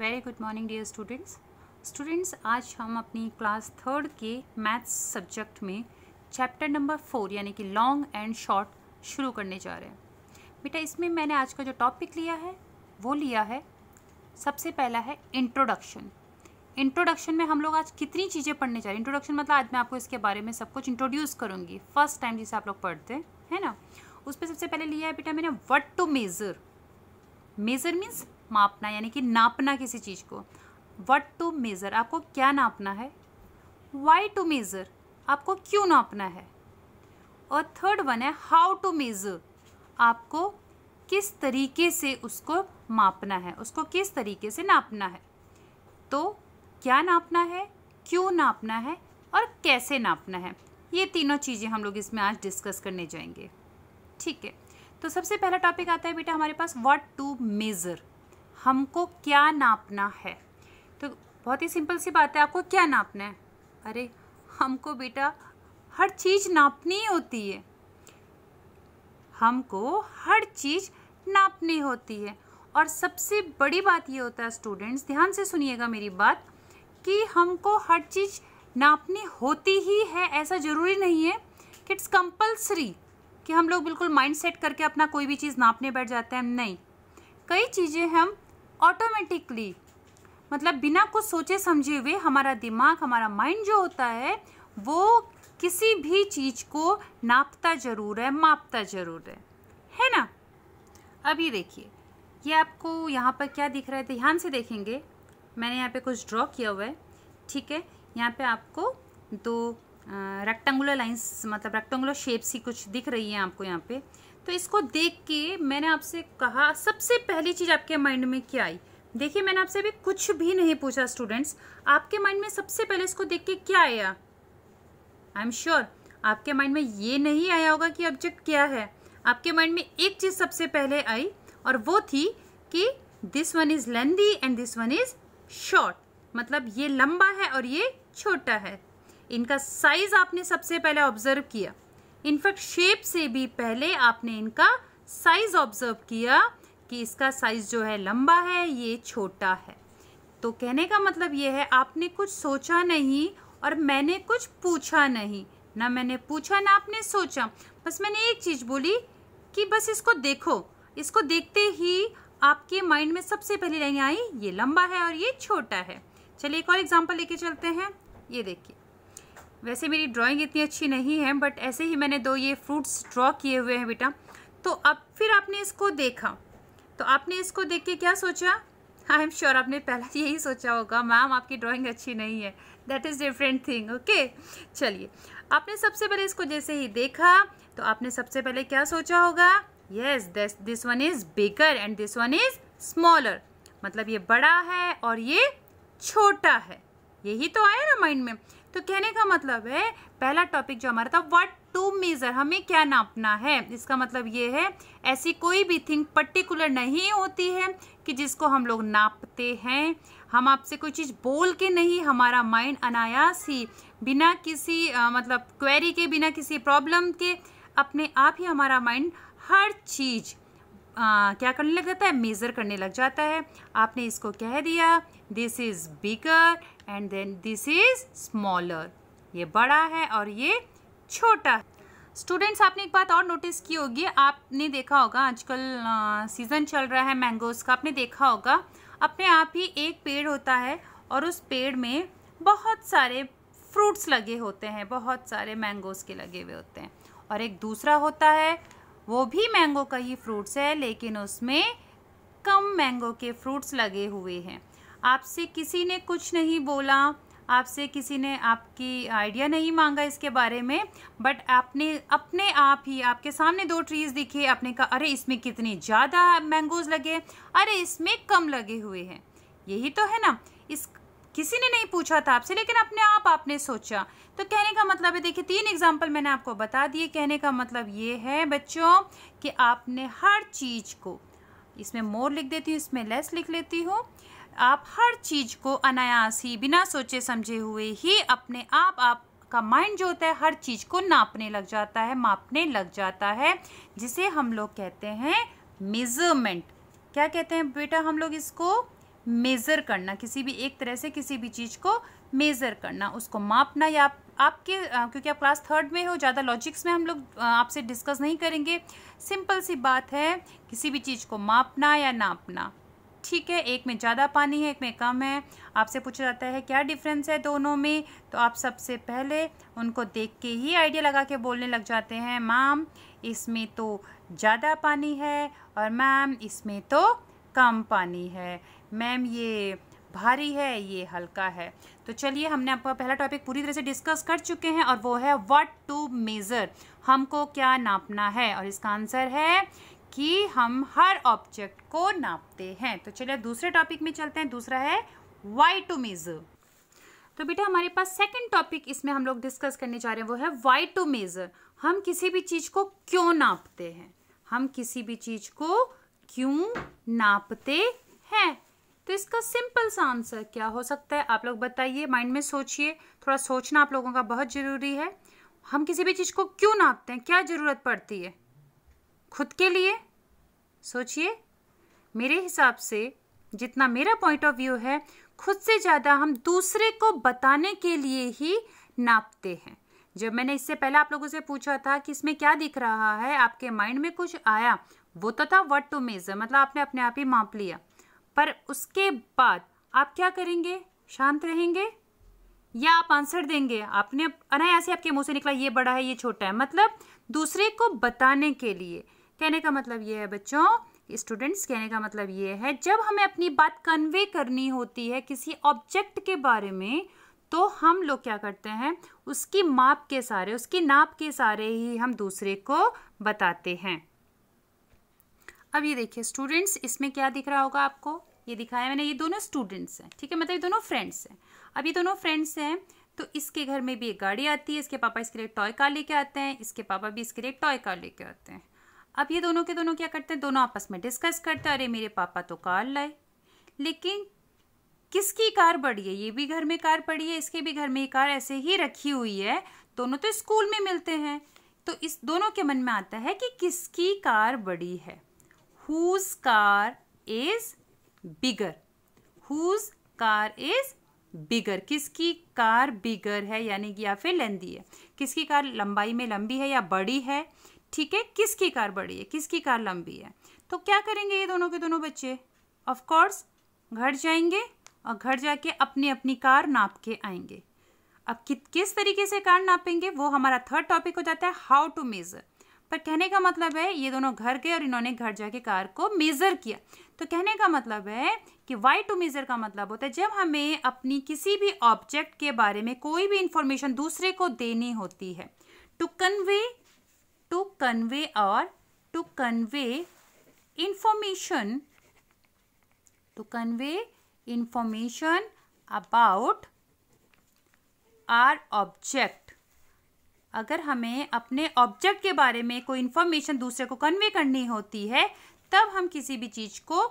very good morning dear students students आज हम अपनी क्लास थर्ड के मैथ्स सब्जेक्ट में चैप्टर नंबर फोर यानी कि लॉन्ग एंड शॉर्ट शुरू करने जा रहे हैं बेटा इसमें मैंने आज का जो टॉपिक लिया है वो लिया है सबसे पहला है इंट्रोडक्शन इंट्रोडक्शन में हम लोग आज कितनी चीज़ें पढ़ने जा रहे हैं इंट्रोडक्शन मतलब आज मैं आपको इसके बारे में सब कुछ इंट्रोड्यूस करूँगी फर्स्ट टाइम जिसे आप लोग पढ़ते हैं ना उस पर सबसे पहले लिया है बेटा मैंने what to measure measure means मापना यानी कि नापना किसी चीज़ को वट टू मेज़र आपको क्या नापना है वाई टू मेज़र आपको क्यों नापना है और थर्ड वन है हाउ टू मेज़र आपको किस तरीके से उसको मापना है उसको किस तरीके से नापना है तो क्या नापना है क्यों नापना है और कैसे नापना है ये तीनों चीज़ें हम लोग इसमें आज डिस्कस करने जाएंगे ठीक है तो सबसे पहला टॉपिक आता है बेटा हमारे पास व्हाट टू मेज़र हमको क्या नापना है तो बहुत ही सिंपल सी बात है आपको क्या नापना है अरे हमको बेटा हर चीज़ नापनी होती है हमको हर चीज़ नापनी होती है और सबसे बड़ी बात ये होता है स्टूडेंट्स ध्यान से सुनिएगा मेरी बात कि हमको हर चीज़ नापनी होती ही है ऐसा ज़रूरी नहीं है कि इट्स कंपल्सरी कि हम लोग बिल्कुल माइंड सेट करके अपना कोई भी चीज़ नापने बैठ जाते हैं नहीं कई चीज़ें हम ऑटोमेटिकली मतलब बिना कुछ सोचे समझे हुए हमारा दिमाग हमारा माइंड जो होता है वो किसी भी चीज़ को नापता ज़रूर है मापता ज़रूर है है ना अभी देखिए ये आपको यहाँ पर क्या दिख रहा है ध्यान से देखेंगे मैंने यहाँ पे कुछ ड्रॉ किया हुआ है ठीक है यहाँ पे आपको दो रेक्टेंगुलर लाइंस मतलब रेक्टेंगुलर शेप्स ही कुछ दिख रही है आपको यहाँ पे तो इसको देख के मैंने आपसे कहा सबसे पहली चीज़ आपके माइंड में क्या आई देखिए मैंने आपसे अभी कुछ भी नहीं पूछा स्टूडेंट्स आपके माइंड में सबसे पहले इसको देख के क्या आया आई एम श्योर आपके माइंड में ये नहीं आया होगा कि ऑब्जेक्ट क्या है आपके माइंड में एक चीज़ सबसे पहले आई और वो थी कि this one is lengthy and this one is short मतलब ये लंबा है और ये छोटा है इनका साइज़ आपने सबसे पहले ऑब्जर्व किया इनफैक्ट शेप से भी पहले आपने इनका साइज ऑब्जर्व किया कि इसका साइज जो है लंबा है ये छोटा है तो कहने का मतलब ये है आपने कुछ सोचा नहीं और मैंने कुछ पूछा नहीं ना मैंने पूछा ना आपने सोचा बस मैंने एक चीज़ बोली कि बस इसको देखो इसको देखते ही आपके माइंड में सबसे पहली लाइन आई ये लंबा है और ये छोटा है चलिए एक और एग्जाम्पल लेके चलते हैं ये देखिए वैसे मेरी ड्राइंग इतनी अच्छी नहीं है बट ऐसे ही मैंने दो ये फ्रूट्स ड्रॉ किए हुए हैं बेटा तो अब फिर आपने इसको देखा तो आपने इसको देख के क्या सोचा आई एम श्योर आपने पहला यही सोचा होगा मैम आपकी ड्राइंग अच्छी नहीं है that is different thing okay चलिए आपने सबसे पहले इसको जैसे ही देखा तो आपने सबसे पहले क्या सोचा होगा yes this this one is bigger and this one is smaller मतलब ये बड़ा है और ये छोटा है यही तो आया ना माइंड में तो कहने का मतलब है पहला टॉपिक जो हमारा था व्हाट टू मेज़र हमें क्या नापना है इसका मतलब ये है ऐसी कोई भी थिंग पर्टिकुलर नहीं होती है कि जिसको हम लोग नापते हैं हम आपसे कोई चीज़ बोल के नहीं हमारा माइंड अनायास ही बिना किसी आ, मतलब क्वेरी के बिना किसी प्रॉब्लम के अपने आप ही हमारा माइंड हर चीज़ आ, क्या करने लग जाता है मेज़र करने लग जाता है आपने इसको कह दिया this is bigger and then this is smaller ये बड़ा है और ये छोटा है स्टूडेंट्स आपने एक बात और नोटिस की होगी आपने देखा होगा आजकल सीज़न चल रहा है मैंगोज़ का आपने देखा होगा अपने आप ही एक पेड़ होता है और उस पेड़ में बहुत सारे फ्रूट्स लगे होते हैं बहुत सारे मैंगोज़ के लगे हुए होते हैं और एक दूसरा होता है वो भी मैंगो का ही फ्रूट्स है लेकिन उसमें कम मैंगो के फ्रूट्स लगे हुए हैं आपसे किसी ने कुछ नहीं बोला आपसे किसी ने आपकी आइडिया नहीं मांगा इसके बारे में बट आपने अपने आप ही आपके सामने दो ट्रीज़ दिखे आपने कहा अरे इसमें कितने ज़्यादा मैंगोज लगे अरे इसमें कम लगे हुए हैं यही तो है ना इस किसी ने नहीं पूछा था आपसे लेकिन अपने आप आपने सोचा तो कहने का मतलब है देखिए तीन एग्जाम्पल मैंने आपको बता दिए कहने का मतलब ये है बच्चों कि आपने हर चीज़ को इसमें मोर लिख देती हूँ इसमें लेस लिख लेती हूँ आप हर चीज़ को अनायास ही बिना सोचे समझे हुए ही अपने आप आप का माइंड जो होता है हर चीज़ को नापने लग जाता है मापने लग जाता है जिसे हम लोग कहते हैं मेज़रमेंट क्या कहते हैं बेटा हम लोग इसको मेज़र करना किसी भी एक तरह से किसी भी चीज़ को मेज़र करना उसको मापना या आप, आपके क्योंकि आप क्लास थर्ड में हो ज़्यादा लॉजिक्स में हम लोग आपसे डिस्कस नहीं करेंगे सिंपल सी बात है किसी भी चीज़ को मापना या नापना ठीक है एक में ज़्यादा पानी है एक में कम है आपसे पूछा जाता है क्या डिफरेंस है दोनों में तो आप सबसे पहले उनको देख के ही आइडिया लगा के बोलने लग जाते हैं मैम इसमें तो ज़्यादा पानी है और मैम इसमें तो कम पानी है मैम ये भारी है ये हल्का है तो चलिए हमने आपका पहला टॉपिक पूरी तरह से डिस्कस कर चुके हैं और वो है व्हाट टू मेज़र हमको क्या नापना है और इसका आंसर है कि हम हर ऑब्जेक्ट को नापते हैं तो चलिए दूसरे टॉपिक में चलते हैं दूसरा है वाई टू मेज़र तो बेटा हमारे पास सेकंड टॉपिक इसमें हम लोग डिस्कस करने जा रहे हैं वो है वाई टू मेज़र हम किसी भी चीज़ को क्यों नापते हैं हम किसी भी चीज़ को क्यों नापते हैं तो इसका सिंपल सा आंसर क्या हो सकता है आप लोग बताइए माइंड में सोचिए थोड़ा सोचना आप लोगों का बहुत ज़रूरी है हम किसी भी चीज़ को क्यों नापते हैं क्या ज़रूरत पड़ती है खुद के लिए सोचिए मेरे हिसाब से जितना मेरा पॉइंट ऑफ व्यू है खुद से ज़्यादा हम दूसरे को बताने के लिए ही नापते हैं जब मैंने इससे पहले आप लोगों से पूछा था कि इसमें क्या दिख रहा है आपके माइंड में कुछ आया वो तो था वट टू मेज़र मतलब आपने अपने आप ही माप लिया पर उसके बाद आप क्या करेंगे शांत रहेंगे या आप आंसर देंगे आपने अनायास आपके मुंह से निकला ये बड़ा है ये छोटा है मतलब दूसरे को बताने के लिए कहने का मतलब ये है बच्चों स्टूडेंट्स कहने का मतलब ये है जब हमें अपनी बात कन्वे करनी होती है किसी ऑब्जेक्ट के बारे में तो हम लोग क्या करते हैं उसकी माप के सारे उसकी नाप के सारे ही हम दूसरे को बताते हैं अब ये देखिए स्टूडेंट्स इसमें क्या दिख रहा होगा आपको ये दिखाया मैंने ये दोनों स्टूडेंट्स हैं ठीक है मतलब ये दोनों फ्रेंड्स हैं अब ये दोनों फ्रेंड्स हैं तो इसके घर में भी एक गाड़ी आती है इसके पापा इसके लिए टॉय कार लेके आते हैं इसके पापा भी इसके लिए टॉय कार लेके आते हैं अब ये दोनों के दोनों क्या करते हैं दोनों आपस में डिस्कस करते हैं अरे मेरे पापा तो कार लाए लेकिन किसकी कार पड़ी है ये भी घर में कार पड़ी है इसके भी घर में कार ऐसे ही रखी हुई है दोनों तो स्कूल में मिलते हैं तो इस दोनों के मन में आता है कि किसकी कार बड़ी है whose car is bigger whose car is bigger किसकी कार बिगर है यानी कि या फिर लेंदी है किसकी कार लंबाई में लंबी है या बड़ी है ठीक है किसकी कार बड़ी है किसकी कार लंबी है तो क्या करेंगे ये दोनों के दोनों बच्चे ऑफ कोर्स घर जाएंगे और घर जाके अपनी अपनी कार नाप के आएंगे अब कि, किस तरीके से कार नापेंगे वो हमारा थर्ड टॉपिक हो जाता है हाउ टू मेज़र पर कहने का मतलब है ये दोनों घर गए और इन्होंने घर जाके कार को मेज़र किया तो कहने का मतलब है कि वाई टू मेज़र का मतलब होता है जब हमें अपनी किसी भी ऑब्जेक्ट के बारे में कोई भी इंफॉर्मेशन दूसरे को देनी होती है to convey to convey or to convey information to convey information about our object अगर हमें अपने ऑब्जेक्ट के बारे में कोई इन्फॉर्मेशन दूसरे को कन्वे करनी होती है तब हम किसी भी चीज़ को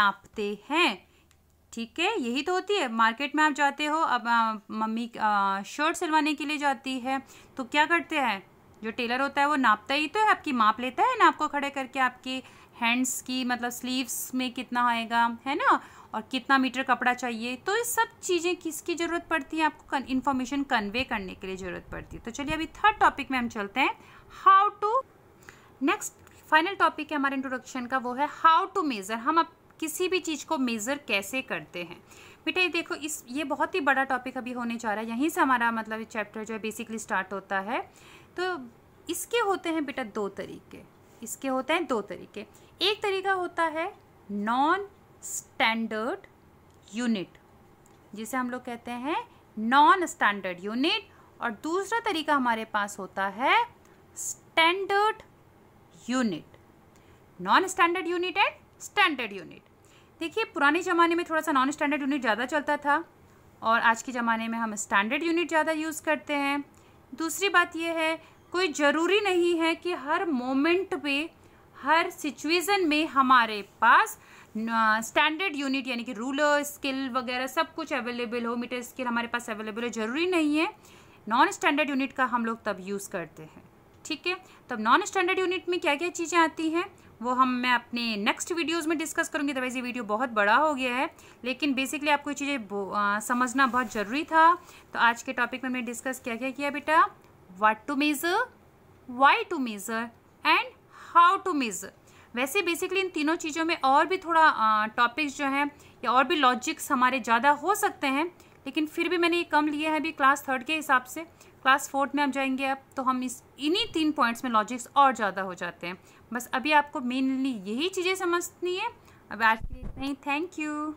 नापते हैं ठीक है यही तो होती है मार्केट में आप जाते हो अब आ, मम्मी शर्ट सिलवाने के लिए जाती है तो क्या करते हैं जो टेलर होता है वो नापता ही तो है आपकी माप लेता है ना आपको खड़े करके आपके हैंड्स की मतलब स्लीव्स में कितना आएगा है ना और कितना मीटर कपड़ा चाहिए तो ये सब चीज़ें किसकी ज़रूरत पड़ती है आपको इन्फॉर्मेशन कन्वे करने के लिए ज़रूरत पड़ती है तो चलिए अभी थर्ड टॉपिक में हम चलते हैं how to next final topic है हमारे इंट्रोडक्शन का वो है हाउ टू मेज़र हम अब किसी भी चीज़ को मेज़र कैसे करते हैं बेटा ये देखो इस ये बहुत ही बड़ा टॉपिक अभी होने जा रहा है यहीं से हमारा मतलब चैप्टर जो है बेसिकली स्टार्ट होता है तो इसके होते हैं बेटा दो तरीके इसके होते हैं दो तरीके एक तरीका होता है नॉन स्टैंडर्ड यूनिट जिसे हम लोग कहते हैं नॉन स्टैंडर्ड यूनिट और दूसरा तरीका हमारे पास होता है standard unit non standard unit and standard unit देखिए पुराने ज़माने में थोड़ा सा नॉन स्टैंडर्ड यूनिट ज़्यादा चलता था और आज के ज़माने में हम स्टैंडर्ड यूनिट ज़्यादा यूज़ करते हैं दूसरी बात यह है कोई ज़रूरी नहीं है कि हर मोमेंट पे हर सिचुएशन में हमारे पास स्टैंडर्ड यूनिट यानी कि रूलर स्किल वगैरह सब कुछ अवेलेबल हो मीटर स्किल हमारे पास अवेलेबल है ज़रूरी नहीं है नॉन स्टैंडर्ड यूनिट का हम लोग तब यूज़ करते हैं ठीक है तब नॉन स्टैंडर्ड यूनिट में क्या क्या चीज़ें आती हैं वो हम मैं अपने नेक्स्ट वीडियोस में डिस्कस करूँगी तो वैसे वीडियो बहुत बड़ा हो गया है लेकिन बेसिकली आपको ये चीज़ें समझना बहुत ज़रूरी था तो आज के टॉपिक में मैंने डिस्कस क्या क्या किया बेटा what to measure why to measure and how to measure वैसे बेसिकली इन तीनों चीज़ों में और भी थोड़ा टॉपिक्स जो हैं या और भी लॉजिक्स हमारे ज़्यादा हो सकते हैं लेकिन फिर भी मैंने ये कम लिया है अभी क्लास थर्ड के हिसाब से क्लास फोर्थ में हम जाएंगे अब तो हम इस इन्हीं तीन पॉइंट्स में लॉजिक्स और ज़्यादा हो जाते हैं बस अभी आपको मेनली यही चीज़ें समझनी है अब आज के लिए इतना ही थैंक यू